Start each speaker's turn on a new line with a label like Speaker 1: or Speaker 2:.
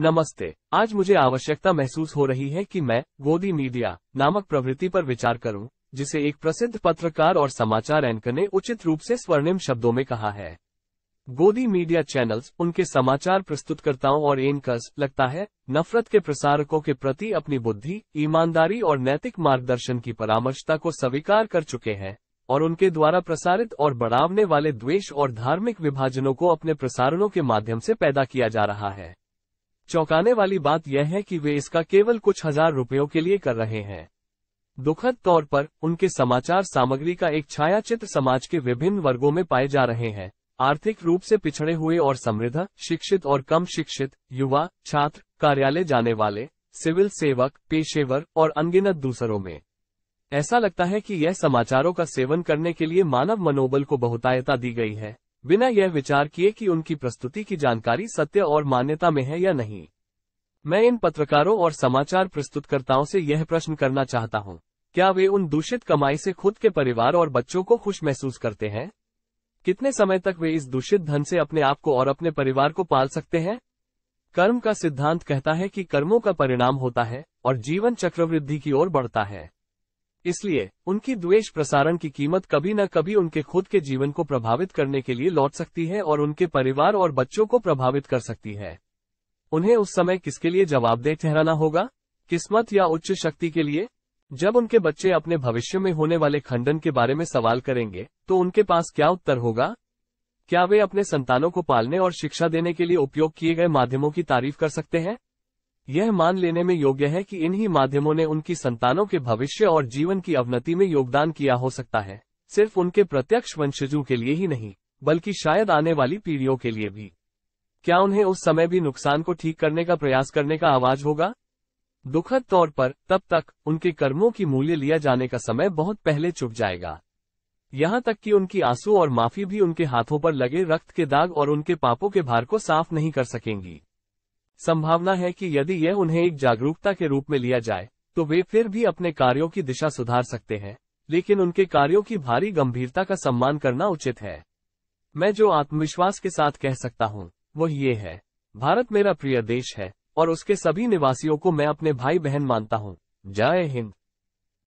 Speaker 1: नमस्ते आज मुझे आवश्यकता महसूस हो रही है कि मैं गोदी मीडिया नामक प्रवृत्ति पर विचार करूं, जिसे एक प्रसिद्ध पत्रकार और समाचार एंकर ने उचित रूप से स्वर्णिम शब्दों में कहा है गोदी मीडिया चैनल्स उनके समाचार प्रस्तुतकर्ताओं और एंकर्स लगता है नफरत के प्रसारकों के प्रति अपनी बुद्धि ईमानदारी और नैतिक मार्गदर्शन की परामर्शता को स्वीकार कर चुके हैं और उनके द्वारा प्रसारित और बढ़ावने वाले द्वेष और धार्मिक विभाजनों को अपने प्रसारणों के माध्यम से पैदा किया जा रहा है चौंकाने वाली बात यह है कि वे इसका केवल कुछ हजार रुपयों के लिए कर रहे हैं दुखद तौर पर उनके समाचार सामग्री का एक छायाचित्र समाज के विभिन्न वर्गों में पाए जा रहे हैं आर्थिक रूप से पिछड़े हुए और समृद्ध शिक्षित और कम शिक्षित युवा छात्र कार्यालय जाने वाले सिविल सेवक पेशेवर और अनगिनत दूसरों में ऐसा लगता है कि यह समाचारों का सेवन करने के लिए मानव मनोबल को बहुतायता दी गई है बिना यह विचार किए कि उनकी प्रस्तुति की जानकारी सत्य और मान्यता में है या नहीं मैं इन पत्रकारों और समाचार प्रस्तुतकर्ताओं से यह प्रश्न करना चाहता हूँ क्या वे उन दूषित कमाई से खुद के परिवार और बच्चों को खुश महसूस करते हैं कितने समय तक वे इस दूषित धन से अपने आप को और अपने परिवार को पाल सकते हैं कर्म का सिद्धांत कहता है कि कर्मों का परिणाम होता है और जीवन चक्रवृद्धि की ओर बढ़ता है इसलिए उनकी द्वेष प्रसारण की कीमत कभी न कभी उनके खुद के जीवन को प्रभावित करने के लिए लौट सकती है और उनके परिवार और बच्चों को प्रभावित कर सकती है उन्हें उस समय किसके लिए जवाबदेह ठहराना होगा किस्मत या उच्च शक्ति के लिए जब उनके बच्चे अपने भविष्य में होने वाले खंडन के बारे में सवाल करेंगे तो उनके पास क्या उत्तर होगा क्या वे अपने संतानों को पालने और शिक्षा देने के लिए उपयोग किए गए माध्यमों की तारीफ कर सकते हैं यह मान लेने में योग्य है कि इन्हीं माध्यमों ने उनकी संतानों के भविष्य और जीवन की अवनति में योगदान किया हो सकता है सिर्फ उनके प्रत्यक्ष वंशजों के लिए ही नहीं बल्कि शायद आने वाली पीढ़ियों के लिए भी क्या उन्हें उस समय भी नुकसान को ठीक करने का प्रयास करने का आवाज होगा दुखद तौर पर तब तक उनके कर्मों की मूल्य लिया जाने का समय बहुत पहले चुप जाएगा यहाँ तक कि उनकी आंसू और माफी भी उनके हाथों पर लगे रक्त के दाग और उनके पापों के भार को साफ नहीं कर सकेंगी संभावना है कि यदि यह उन्हें एक जागरूकता के रूप में लिया जाए तो वे फिर भी अपने कार्यों की दिशा सुधार सकते हैं लेकिन उनके कार्यों की भारी गंभीरता का सम्मान करना उचित है मैं जो आत्मविश्वास के साथ कह सकता हूँ वह ये है भारत मेरा प्रिय देश है और उसके सभी निवासियों को मैं अपने भाई बहन मानता हूँ जय हिंद